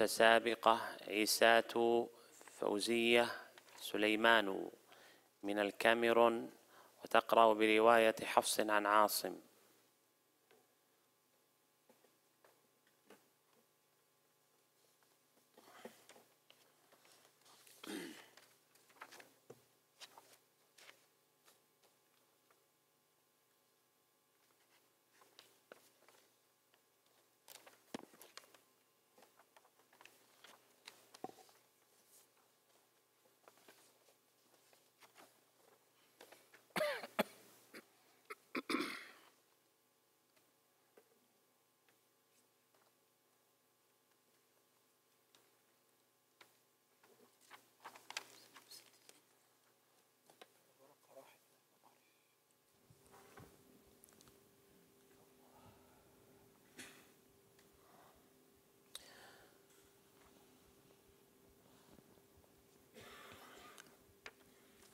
متسابقة عيسات فوزية سليمان من الكاميرون وتقرأ برواية حفص عن عاصم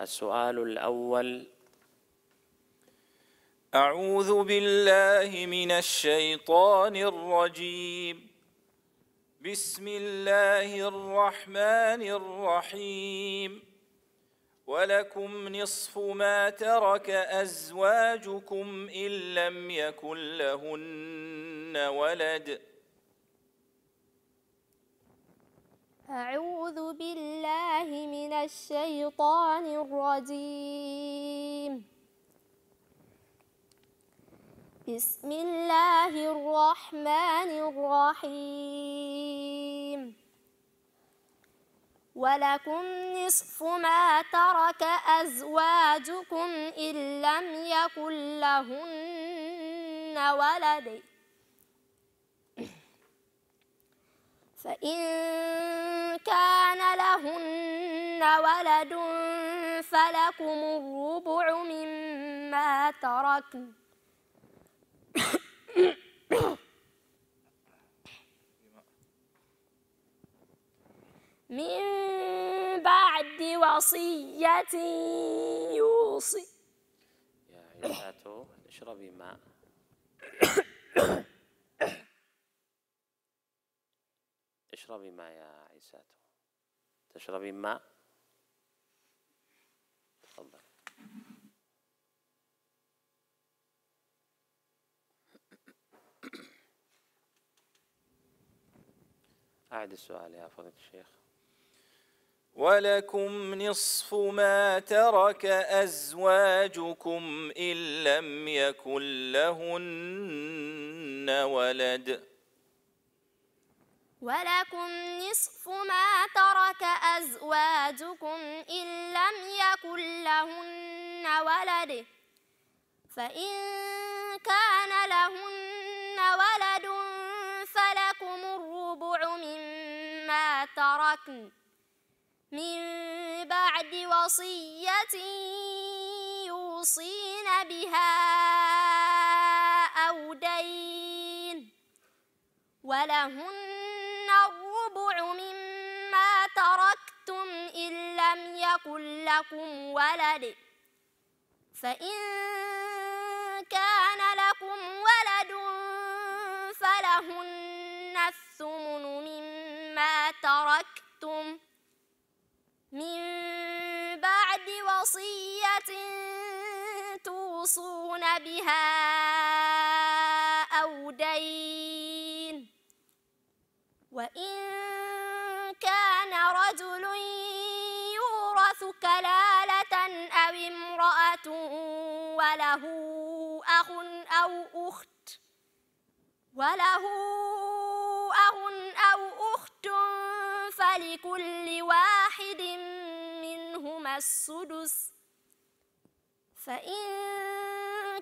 السؤال الأول أعوذ بالله من الشيطان الرجيم بسم الله الرحمن الرحيم ولكم نصف ما ترك أزواجكم إن لم يكن لهن ولد أعوذ بالله من الشيطان الرجيم بسم الله الرحمن الرحيم ولكم نصف ما ترك أزواجكم إن لم يكن لهن ولد فإن كان لهن ولد فلكم الربع مما تركن من بعد وصية يوصي يا عيسى اشربي ماء تشربي ماء يا عيساتو تشربي ماء تفضل أعد السؤال يا فضيلة الشيخ ولكم نصف ما ترك أزواجكم إن لم يكن لهن ولد ولكم نصف ما ترك أزواجكم إن لم يكن لهن ولد فإن كان لهن ولد فلكم الربع مما تركن من بعد وصية يوصين بها أو دين ولهن لم يكن لكم ولد فإن كان لكم ولد فلهن الثمن مما تركتم من بعد وصية توصون بها أو دين وإن وله أخ أو أخت فلكل واحد منهما السدس فإن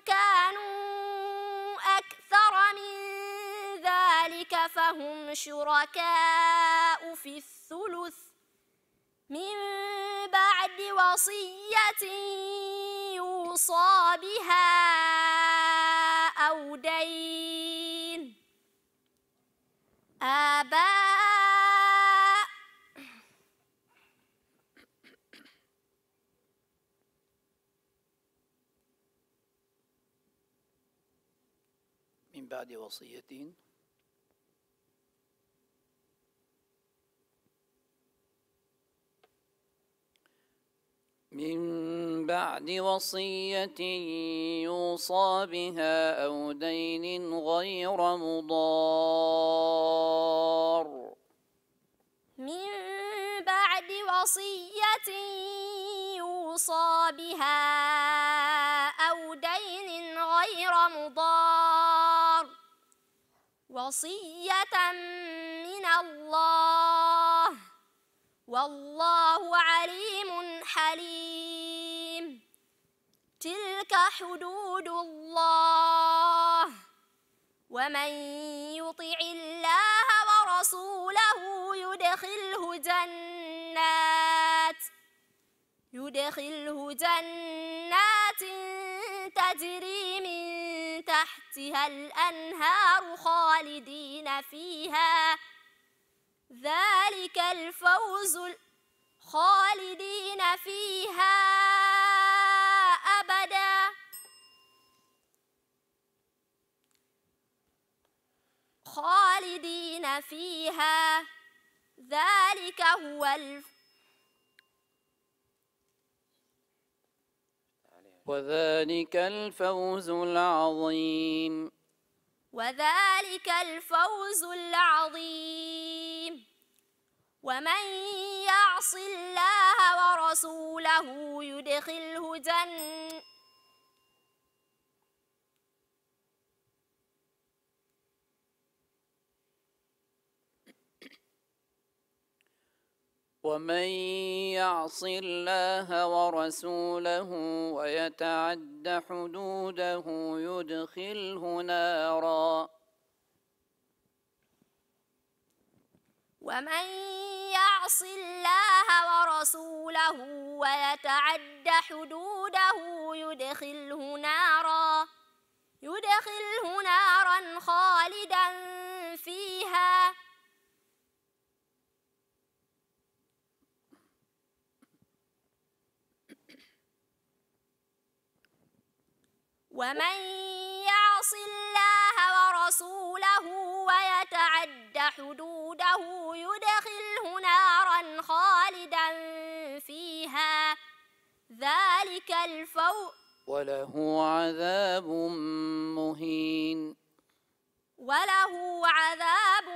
كانوا أكثر من ذلك فهم شركاء في الثلث من بعد وصية يوصى بها أو دين آباء من بعد وصية من بعد وصية يوصى بها أو دين غير مضار من بعد وصية يوصى بها أو دين غير مضار وصية من الله والله عليم حليم تلك حدود الله ومن يطع الله ورسوله يدخله جنات يدخله جنات تجري من تحتها الأنهار خالدين فيها ذلك الفوز خالدين فيها خالدين فيها ذلك هو الف وذلك الفوز العظيم وذلك الفوز العظيم ومن يعص الله ورسوله يدخله جنة ومن يعص الله ورسوله ويتعد حدوده يدخله نارا ومن يعص الله ورسوله ويتعد حدوده يدخله نارا يدخله نارا خالدا ومن يعص الله ورسوله ويتعد حدوده يدخله نارا خالدا فيها ذلك الفوء وله عذاب مهين وله عذاب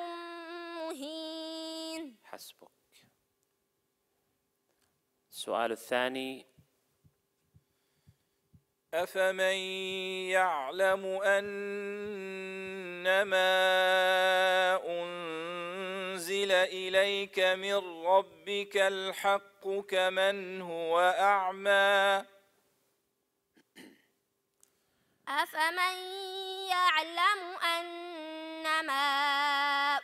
مهين حسبك السؤال الثاني أفمن يعلم أنما أنزل إليك من ربك الحق كمن هو أعمى أفمن يعلم أنما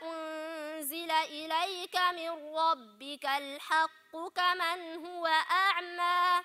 أنزل إليك من ربك الحق كمن هو أعمى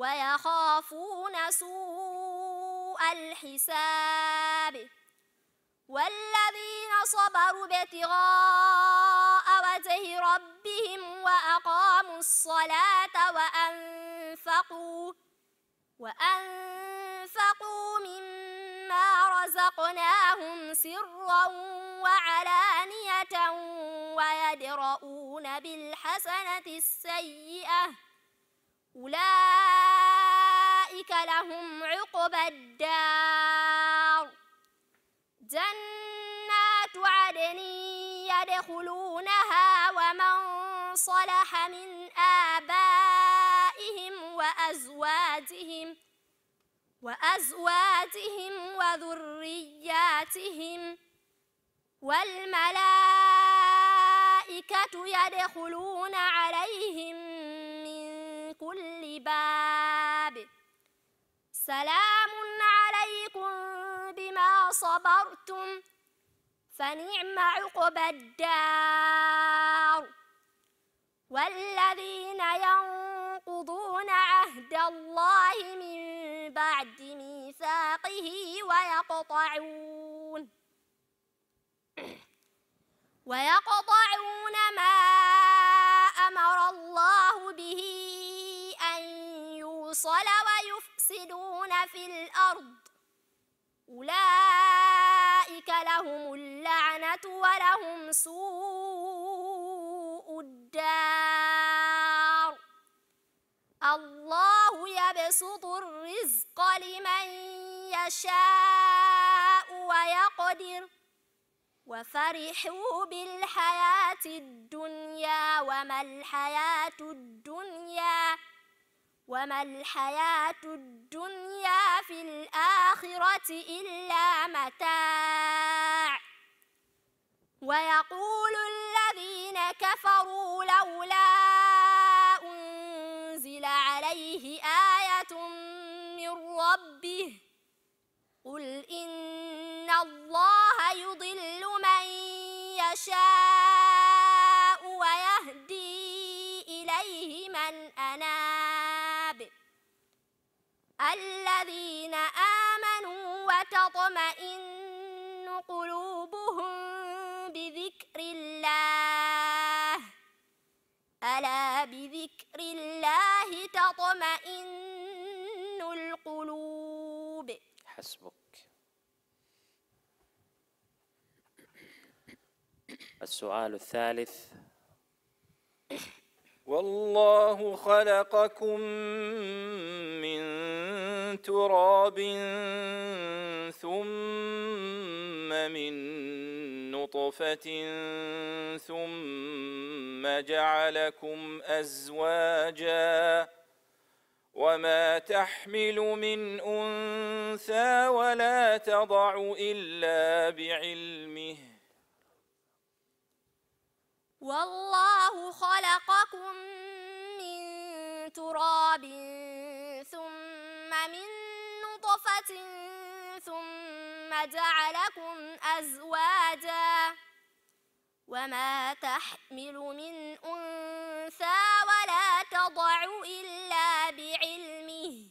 ويخافون سوء الحساب والذين صبروا ابتغاء وجه ربهم وأقاموا الصلاة وأنفقوا وأنفقوا مما رزقناهم سرا وعلانية ويدرؤون بالحسنة السيئة أولئك لهم عقبى الدار جنات عدن يدخلونها ومن صلح من آبائهم وأزواجهم وأزواجهم وذرياتهم والملائكة يدخلون عليهم سلام عليكم بما صبرتم فنعم عقبى الدار والذين ينقضون عهد الله من بعد ميثاقه ويقطعون ويقطعون ما أمر الله به أن يوصل ويفسدون يفسدون في الأرض أولئك لهم اللعنة ولهم سوء الدار الله يبسط الرزق لمن يشاء ويقدر وفرحوا بالحياة الدنيا وما الحياة الدنيا وما الحياة الدنيا في الآخرة إلا متاع ويقول الذين كفروا لولا أنزل عليه آية من ربه قل إن الله يضل من يشاء تطمئن قلوبهم بذكر الله ألا بذكر الله تطمئن القلوب حسبك السؤال الثالث والله خلقكم من تراب ثم من نطفة ثم جعلكم أزواجا وما تحمل من أنثى ولا تضع إلا بعلمه والله خلقكم من تراب ثم من نطفة ثم جعلكم أزواجا وما تحمل من أنثى ولا تضع إلا بعلمه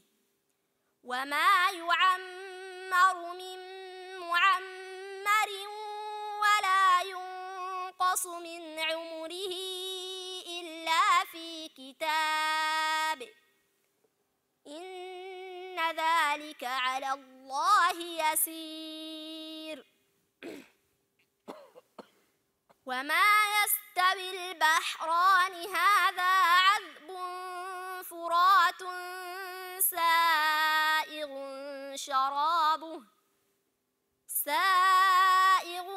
وما يعمر من الله يسير وما يستوي البحران هذا عذب فرات سائغ شرابه سائغ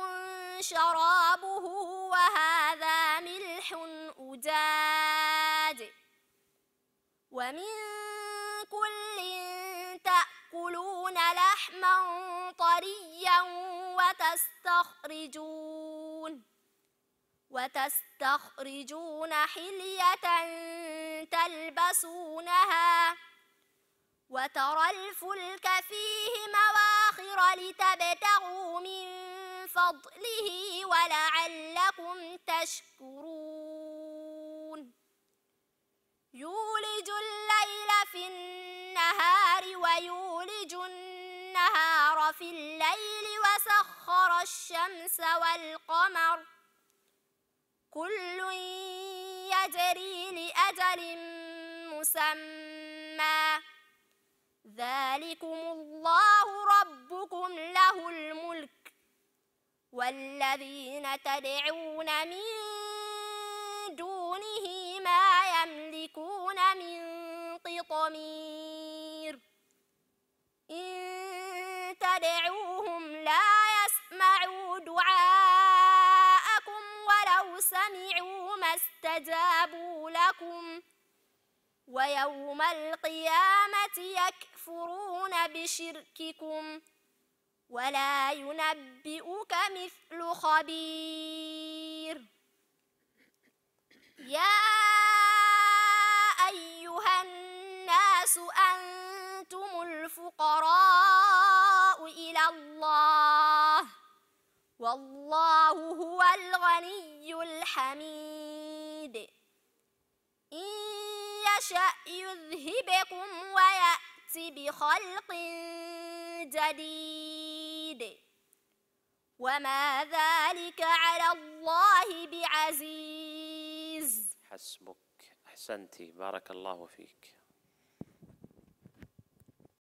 شرابه وهذا ملح أجاج ومن تستخرجون وتستخرجون حلية تلبسونها وترى الفلك فيه مواخر لتبتغوا من فضله ولعلكم تشكرون يولج الليل في النهار ويولج النهار في الليل وسخر والشمس والقمر كل يجري لأجل مسمى ذلكم الله ربكم له الملك والذين تدعون من دونه ما يملكون من قطمير إن سمعوا ما استجابوا لكم ويوم القيامة يكفرون بشرككم ولا ينبئك مثل خبير يا أيها الناس أنتم الفقراء إلى الله والله هو الغني الحميد إن يشأ يذهبكم ويأتي بخلق جديد وما ذلك على الله بعزيز حسبك أحسنتي بارك الله فيك